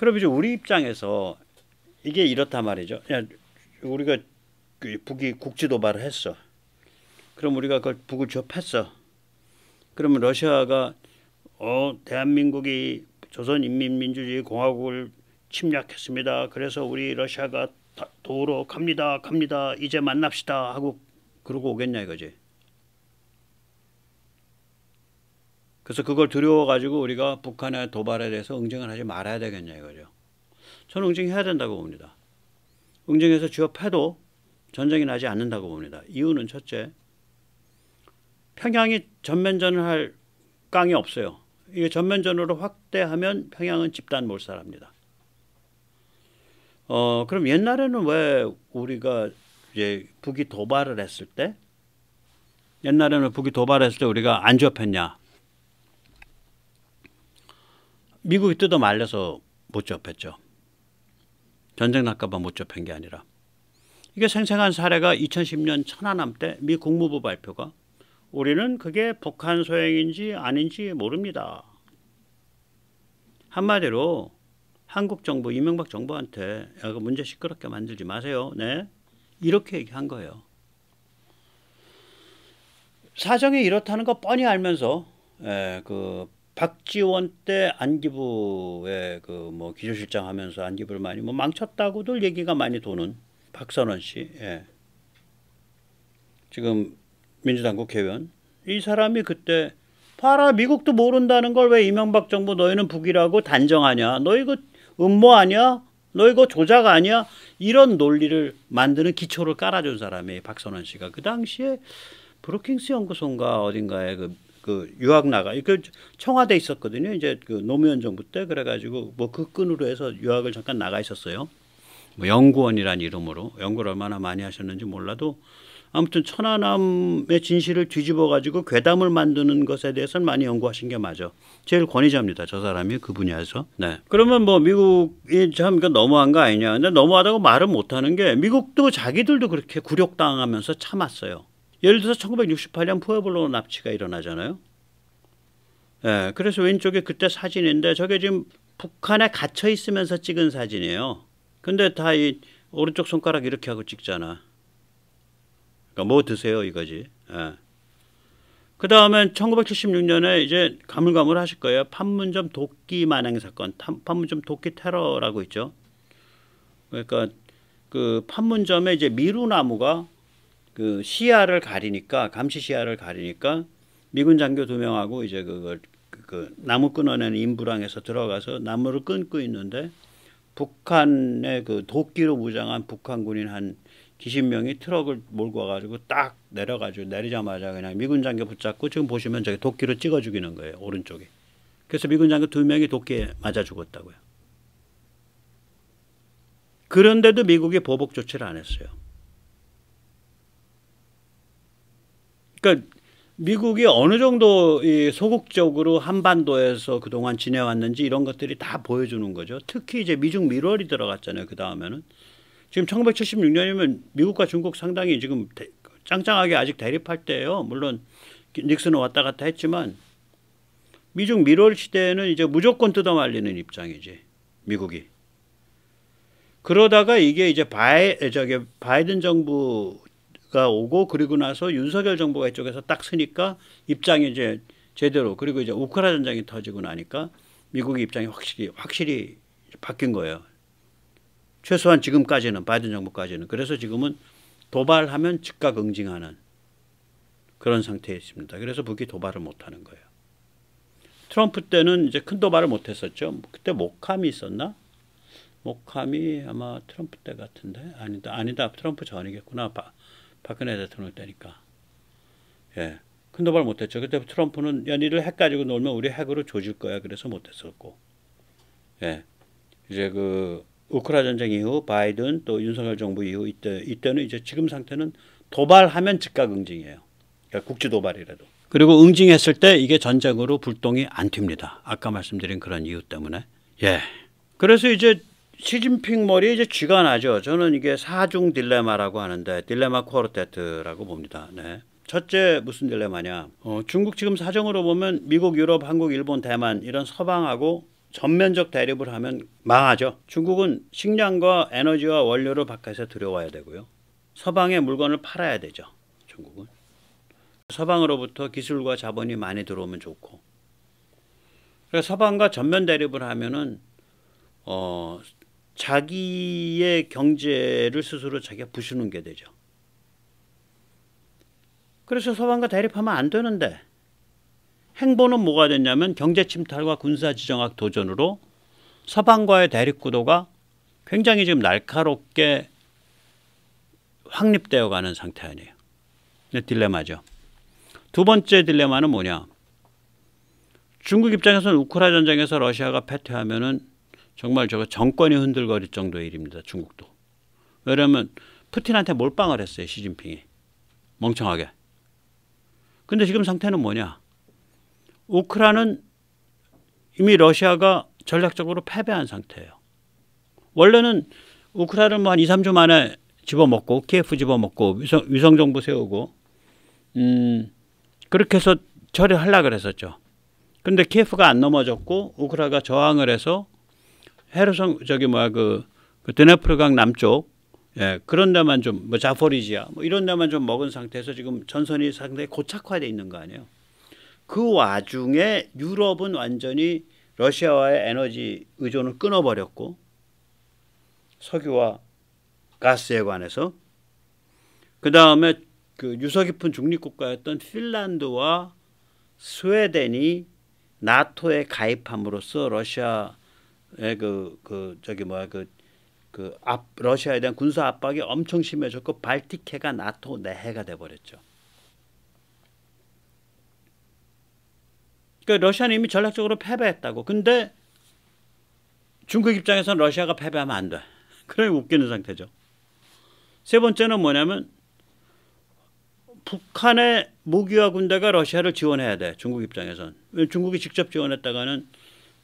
그럼 이제 우리 입장에서 이게 이렇단 말이죠. 우리가 그 북이 국지 도발을 했어. 그럼 우리가 그걸 북을 접했어. 그러면 러시아가 어 대한민국이 조선인민민주주의 공화국을 침략했습니다. 그래서 우리 러시아가 도로 갑니다, 갑니다. 이제 만납시다 하고 그러고 오겠냐 이거지. 그래서 그걸 두려워가지고 우리가 북한의 도발에 대해서 응징을 하지 말아야 되겠냐 이거죠. 저는 응징해야 된다고 봅니다. 응징해서 취업해도 전쟁이 나지 않는다고 봅니다. 이유는 첫째, 평양이 전면전을 할 깡이 없어요. 이게 전면전으로 확대하면 평양은 집단 몰살합니다. 어, 그럼 옛날에는 왜 우리가 이제 북이 도발을 했을 때 옛날에는 북이 도발했을 때 우리가 안 접했냐? 미국이 뜯어 말려서 못 접했죠. 전쟁 날까봐 못 접한 게 아니라. 이게 생생한 사례가 2010년 천안함 때 미 국무부 발표가 우리는 그게 북한 소행인지 아닌지 모릅니다. 한마디로 한국 정부 이명박 정부한테 야, 그 문제 시끄럽게 만들지 마세요. 네. 이렇게 얘기한 거예요. 사정이 이렇다는 거 뻔히 알면서 예, 그 박지원 때 안기부의 그 뭐 기조실장 하면서 안기부를 많이 뭐 망쳤다고들 얘기가 많이 도는 박선원 씨. 예. 지금 민주당 국회의원 이 사람이 그때 봐라 미국도 모른다는 걸 왜 이명박 정부 너희는 북이라고 단정하냐 너희그 음모 아니야 너희그 조작 아니야 이런 논리를 만드는 기초를 깔아준 사람이 박선원 씨가 그 당시에 브로킹스 연구소인가 어딘가에 그그 유학 나가 그 청와대 있었거든요. 이제 그 노무현 정부 때 그래가지고 뭐 그 끈으로 해서 유학을 잠깐 나가 있었어요. 뭐 연구원이란 이름으로 연구를 얼마나 많이 하셨는지 몰라도 아무튼 천안함의 진실을 뒤집어 가지고 괴담을 만드는 것에 대해서는 많이 연구하신 게 맞아. 제일 권위자입니다. 저 사람이 그 분야에서. 네. 그러면 뭐 미국이 참 너무한 거 아니냐. 근데 너무하다고 말은 못 하는 게 미국도 자기들도 그렇게 굴욕당하면서 참았어요. 예를 들어서 1968년 푸에블로 납치가 일어나잖아요. 예, 그래서 왼쪽에 그때 사진인데 저게 지금 북한에 갇혀 있으면서 찍은 사진이에요. 근데 다 이 오른쪽 손가락 이렇게 하고 찍잖아. 그러니까 뭐 드세요 이거지. 예. 그 다음에 1976년에 이제 가물가물 하실 거예요. 판문점 도끼 만행 사건, 판문점 도끼 테러라고 있죠. 그러니까 그 판문점에 이제 미루나무가 그 시야를 가리니까 감시 시야를 가리니까 미군 장교 두 명하고 이제 그걸 그, 그 나무 끊어낸 인부랑해서 들어가서 나무를 끊고 있는데 북한의 그 도끼로 무장한 북한군인 한기0 명이 트럭을 몰고 와가지고 딱 내려가지고 내리자마자 그냥 미군 장교 붙잡고 지금 보시면 저기 도끼로 찍어 죽이는 거예요 오른쪽에. 그래서 미군 장교 두 명이 도끼에 맞아 죽었다고요. 그런데도 미국이 보복 조치를 안 했어요. 그러니까 미국이 어느 정도 이 소극적으로 한반도에서 그동안 지내왔는지 이런 것들이 다 보여주는 거죠. 특히 이제 미중 미월이 들어갔잖아요. 그 다음에는 지금 1976년이면 미국과 중국 상당히 지금 대, 짱짱하게 아직 대립할 때예요. 물론 닉슨은 왔다 갔다 했지만 미중 미월 시대에는 이제 무조건 뜯어 말리는 입장이지 미국이. 그러다가 이게 이제 바이 저기 바이든 정부 가 오고 그리고 나서 윤석열 정부가 이쪽에서 딱 서니까 입장이 이제 제대로 그리고 이제 우크라 이나 전쟁이 터지고 나니까 미국의 입장이 확실히 확실히 바뀐 거예요. 최소한 지금까지는 바이든 정부까지는 그래서 지금은 도발하면 즉각 응징하는 그런 상태에 있습니다. 그래서 북이 도발을 못 하는 거예요. 트럼프 때는 이제 큰 도발을 못 했었죠. 그때 목함이 있었나? 목함이 아마 트럼프 때 같은데 아니다 아니다 트럼프 전이겠구나. 바, 박근혜 대통령 때니까. 예. 큰 도발 못했죠. 그때 트럼프는 야 니를 핵 가지고 놀면 우리 핵으로 조질 거야. 그래서 못했었고. 예. 이제 그 우크라 전쟁 이후 바이든 또 윤석열 정부 이후 이때 이때는 이제 지금 상태는 도발하면 즉각 응징이에요. 그러니까 국지 도발이라도. 그리고 응징했을 때 이게 전쟁으로 불똥이 안 튑니다. 아까 말씀드린 그런 이유 때문에. 예. 그래서 이제 시진핑 머리에 이제 쥐가 나죠. 저는 이게 사중 딜레마라고 하는데 딜레마 쿼르테트라고 봅니다. 네. 첫째 무슨 딜레마냐? 어, 중국 지금 사정으로 보면 미국, 유럽, 한국, 일본, 대만 이런 서방하고 전면적 대립을 하면 망하죠. 중국은 식량과 에너지와 원료를 바깥에서 들여와야 되고요. 서방의 물건을 팔아야 되죠. 중국은 서방으로부터 기술과 자본이 많이 들어오면 좋고. 그래서 서방과 전면 대립을 하면은 어, 자기의 경제를 스스로 자기가 부수는 게 되죠. 그래서 서방과 대립하면 안 되는데 행보는 뭐가 됐냐면 경제 침탈과 군사 지정학 도전으로 서방과의 대립 구도가 굉장히 지금 날카롭게 확립되어 가는 상태 아니에요. 네, 딜레마죠. 두 번째 딜레마는 뭐냐? 중국 입장에서는 우크라 전쟁에서 러시아가 패퇴하면은 정말 저거 정권이 흔들거릴 정도의 일입니다. 중국도. 왜냐하면 푸틴한테 몰빵을 했어요. 시진핑이. 멍청하게. 근데 지금 상태는 뭐냐. 우크라는 이미 러시아가 전략적으로 패배한 상태예요. 원래는 우크라를 뭐한 2, 3주 만에 집어먹고 키예프 집어먹고 위성, 위성정부 세우고 음, 그렇게 해서 처리하려 그랬었죠. 근데 키예프가 안 넘어졌고 우크라가 저항을 해서 헤르성 저기 뭐야 그, 그 드네프르강 남쪽 예, 그런 데만 좀 뭐 자포리지야 뭐 이런 데만 좀 먹은 상태에서 지금 전선이 상당히 고착화돼 있는 거 아니에요. 그 와중에 유럽은 완전히 러시아와의 에너지 의존을 끊어버렸고 석유와 가스에 관해서 그 다음에 그 유서 깊은 중립국가였던 핀란드와 스웨덴이 나토에 가입함으로써 러시아 예, 그, 그 저기 뭐야 그그 앞 러시아에 대한 군사 압박이 엄청 심해졌고 발틱해가 나토 내해가 돼버렸죠. 그러니까 러시아는 이미 전략적으로 패배했다고. 근데 중국 입장에선 러시아가 패배하면 안 돼. 그러니 웃기는 상태죠. 세 번째는 뭐냐면 북한의 무기화 군대가 러시아를 지원해야 돼. 중국 입장에선. 중국이 직접 지원했다가는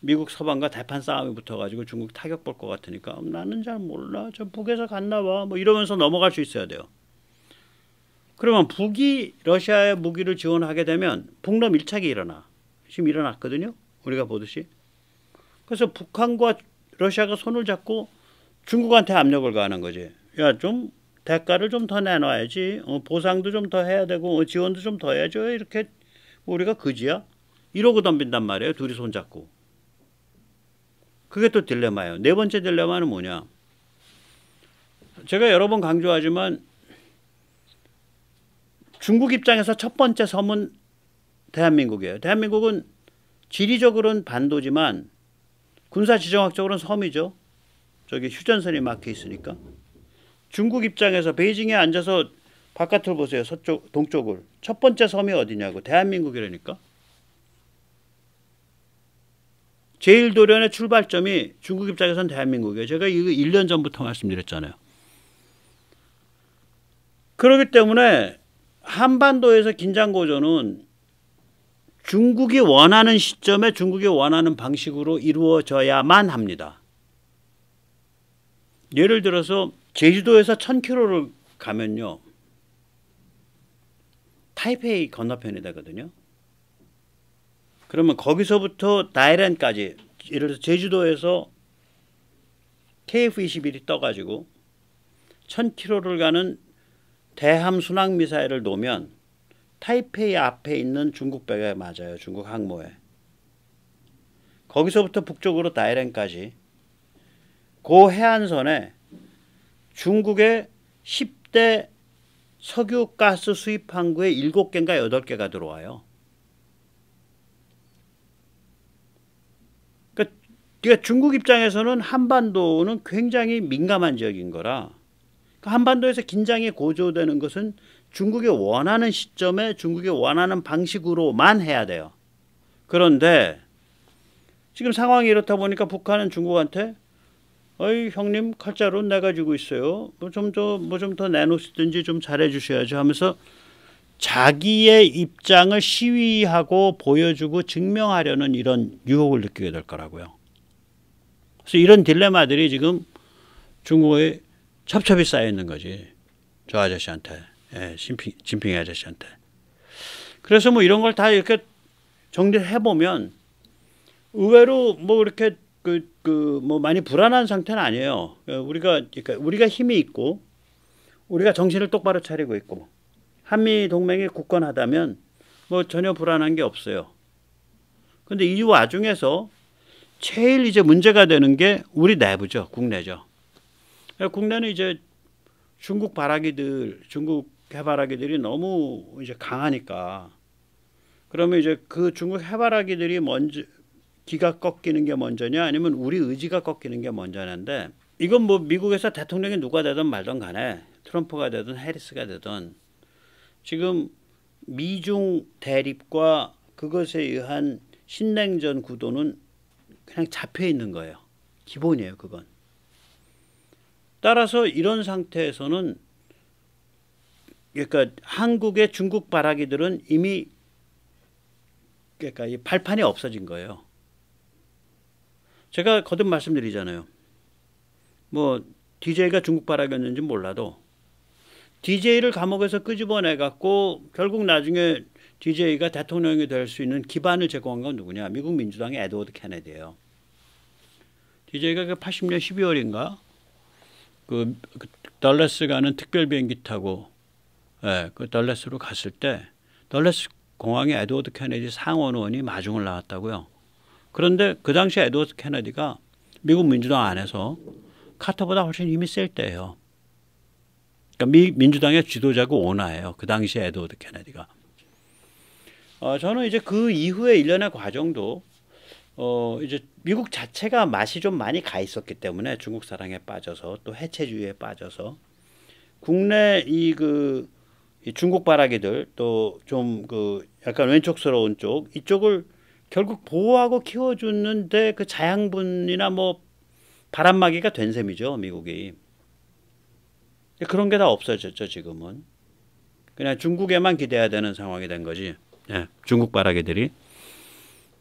미국 서방과 대판 싸움이 붙어가지고 중국 타격 볼 것 같으니까 음, 나는 잘 몰라 저 북에서 갔나 봐뭐 이러면서 넘어갈 수 있어야 돼요. 그러면 북이 러시아의 무기를 지원하게 되면 북럼 일착이 일어나 지금 일어났거든요. 우리가 보듯이 그래서 북한과 러시아가 손을 잡고 중국한테 압력을 가하는 거지. 야 좀 대가를 좀 더 내놔야지 어, 보상도 좀 더 해야 되고 어, 지원도 좀 더 해야죠 이렇게 뭐 우리가 그지야 이러고 덤빈단 말이에요. 둘이 손잡고. 그게 또 딜레마예요. 네 번째 딜레마는 뭐냐? 제가 여러 번 강조하지만 중국 입장에서 첫 번째 섬은 대한민국이에요. 대한민국은 지리적으로는 반도지만 군사 지정학적으로는 섬이죠. 저기 휴전선이 막혀 있으니까. 중국 입장에서 베이징에 앉아서 바깥을 보세요. 서쪽 동쪽을. 첫 번째 섬이 어디냐고. 대한민국이라니까. 제1 도련의 출발점이 중국 입장에선 대한민국이에요. 제가 이거 1년 전부터 말씀드렸잖아요. 그렇기 때문에 한반도에서 긴장 고조는 중국이 원하는 시점에 중국이 원하는 방식으로 이루어져야만 합니다. 예를 들어서 제주도에서 1000km를 가면요. 타이페이 건너편이 되거든요. 그러면 거기서부터 다이란까지 예를 들어 서 제주도에서 KF-21이 떠가지고 1000km를 가는 대함 순항 미사일을 놓으면 타이페이 앞에 있는 중국 배에 맞아요. 중국 항모에. 거기서부터 북쪽으로 다이랭까지 고 해안선에 중국의 10대 석유가스 수입 항구에 7개인가 8개가 들어와요. 그러니까 중국 입장에서는 한반도는 굉장히 민감한 지역인 거라 그러니까 한반도에서 긴장이 고조되는 것은 중국이 원하는 시점에 중국이 원하는 방식으로만 해야 돼요. 그런데 지금 상황이 이렇다 보니까 북한은 중국한테 어이 형님 칼자로내 가지고 있어요. 뭐좀더 뭐 좀더 뭐 내놓으시든지 좀 잘해 주셔야죠 하면서 자기의 입장을 시위하고 보여주고 증명하려는 이런 유혹을 느끼게 될 거라고요. 그래서 이런 딜레마들이 지금 중국에 첩첩이 쌓여 있는 거지. 저 아저씨한테. 예, 심핑, 진핑 아저씨한테. 그래서 뭐 이런 걸 다 이렇게 정리를 해보면 의외로 뭐 이렇게 그, 그, 뭐 많이 불안한 상태는 아니에요. 우리가, 그러니까 우리가 힘이 있고 우리가 정신을 똑바로 차리고 있고 한미 동맹이 굳건하다면 뭐 전혀 불안한 게 없어요. 근데 이 와중에서 제일 이제 문제가 되는 게 우리 내부죠. 국내죠. 국내는 이제 중국 바라기들, 중국 해바라기들이 너무 이제 강하니까 그러면 이제 그 중국 해바라기들이 먼저 기가 꺾이는 게 먼저냐 아니면 우리 의지가 꺾이는 게 먼저냐인데 이건 뭐 미국에서 대통령이 누가 되든 말든 간에 트럼프가 되든 해리스가 되든 지금 미중 대립과 그것에 의한 신냉전 구도는 그냥 잡혀 있는 거예요. 기본이에요, 그건. 따라서 이런 상태에서는 그러니까 한국의 중국 바라기들은 이미 그러니까 이 발판이 없어진 거예요. 제가 거듭 말씀드리잖아요. 뭐 DJ가 중국 바라기였는지 몰라도 DJ를 감옥에서 끄집어내 갖고 결국 나중에 DJ가 대통령이 될 수 있는 기반을 제공한 건 누구냐? 미국 민주당의 에드워드 케네디예요. DJ가 그 80년 12월인가 그, 그 달라스 가는 특별 비행기 타고 예, 그 달라스로 갔을 때덜레스 공항에 에드워드 케네디 상원의원이 마중을 나왔다고요. 그런데 그 당시 에드워드 케네디가 미국 민주당 안에서 카터보다 훨씬 힘이 셀 때예요. 그러니까 미, 민주당의 지도자고 오나예요. 그 당시 에드워드 케네디가. 어, 저는 이제 그이후에 일련의 과정도 어 이제 미국 자체가 맛이 좀 많이 가 있었기 때문에 중국 사랑에 빠져서 또 해체주의에 빠져서 국내 이그 이 중국 바라기들 또 좀 그 약간 왼쪽스러운 쪽 이쪽을 결국 보호하고 키워주는데 그 자양분이나 뭐 바람막이가 된 셈이죠 미국이 그런 게 다 없어졌죠 지금은 그냥 중국에만 기대야 해 되는 상황이 된 거지 예, 중국 바라기들이.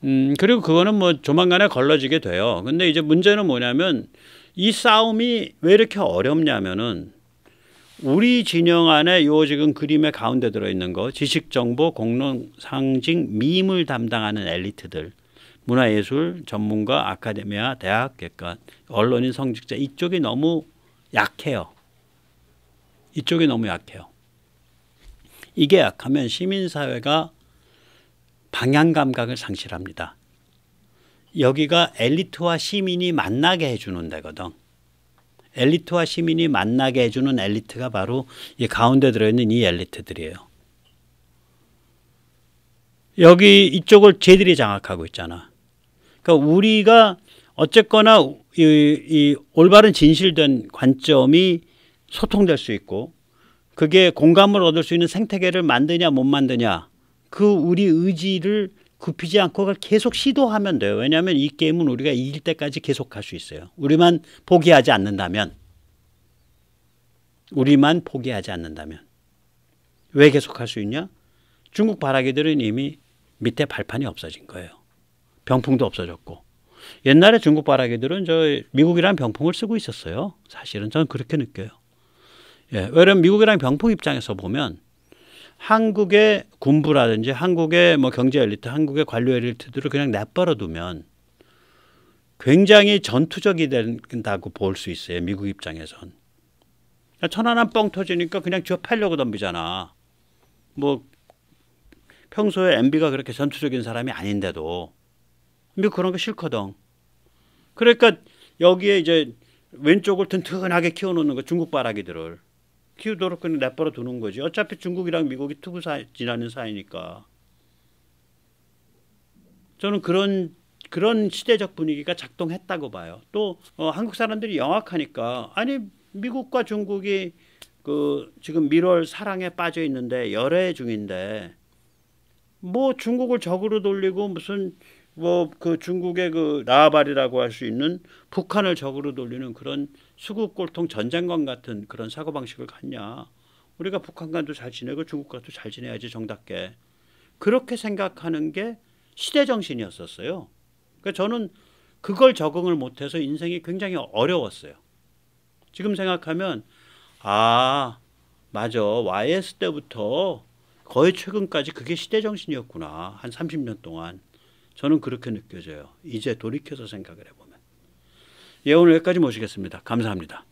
음, 그리고 그거는 뭐 조만간에 걸러지게 돼요. 근데 이제 문제는 뭐냐면 이 싸움이 왜 이렇게 어렵냐면은 우리 진영 안에 요 지금 그림의 가운데 들어있는 거 지식 정보 공론 상징 미임을 담당하는 엘리트들 문화예술 전문가 아카데미아 대학 객관 언론인 성직자 이쪽이 너무 약해요 이쪽이 너무 약해요 이게 약하면 시민사회가 방향 감각을 상실합니다. 여기가 엘리트와 시민이 만나게 해주는 데거든. 엘리트와 시민이 만나게 해주는 엘리트가 바로 이 가운데 들어있는 이 엘리트들이에요. 여기 이쪽을 쟤들이 장악하고 있잖아. 그러니까 우리가 어쨌거나 이, 이 올바른 진실된 관점이 소통될 수 있고 그게 공감을 얻을 수 있는 생태계를 만드냐 못 만드냐 그 우리 의지를 굽히지 않고 계속 시도하면 돼요. 왜냐하면 이 게임은 우리가 이길 때까지 계속할 수 있어요. 우리만 포기하지 않는다면 우리만 포기하지 않는다면 왜 계속할 수 있냐? 중국 바라기들은 이미 밑에 발판이 없어진 거예요. 병풍도 없어졌고 옛날에 중국 바라기들은 저 미국이란 병풍을 쓰고 있었어요. 사실은 저는 그렇게 느껴요. 예, 왜냐면 미국이란 병풍 입장에서 보면 한국의 군부라든지 한국의 뭐 경제 엘리트, 한국의 관료 엘리트들을 그냥 내버려 두면 굉장히 전투적이 된다고 볼 수 있어요. 미국 입장에선. 천안함 뻥 터지니까 그냥 쥐어 팔려고 덤비잖아. 뭐 평소에 MB가 그렇게 전투적인 사람이 아닌데도 미국 그런 거 싫거든. 그러니까 여기에 이제 왼쪽을 튼튼하게 키워놓는 거 중국 바라기들을 키우도록 그냥 내버려 두는 거지. 어차피 중국이랑 미국이 투구 사이, 지나는 사이니까. 저는 그런 그런 시대적 분위기가 작동했다고 봐요. 또 어, 한국 사람들이 영악하니까 아니 미국과 중국이 그 지금 밀월 사랑에 빠져 있는데 열애 중인데 뭐 중국을 적으로 돌리고 무슨 뭐그 중국의 그 나아발이라고 할 수 있는 북한을 적으로 돌리는 그런 수국골통 전쟁관 같은 그런 사고 방식을 갖냐? 우리가 북한과도 잘 지내고 중국과도 잘 지내야지 정답게 그렇게 생각하는 게 시대 정신이었었어요. 그러니까 저는 그걸 적응을 못해서 인생이 굉장히 어려웠어요. 지금 생각하면 아 맞아 YS 때부터 거의 최근까지 그게 시대 정신이었구나 한 30년 동안 저는 그렇게 느껴져요. 이제 돌이켜서 생각을 해보면. 예, 오늘 여기까지 모시겠습니다. 감사합니다.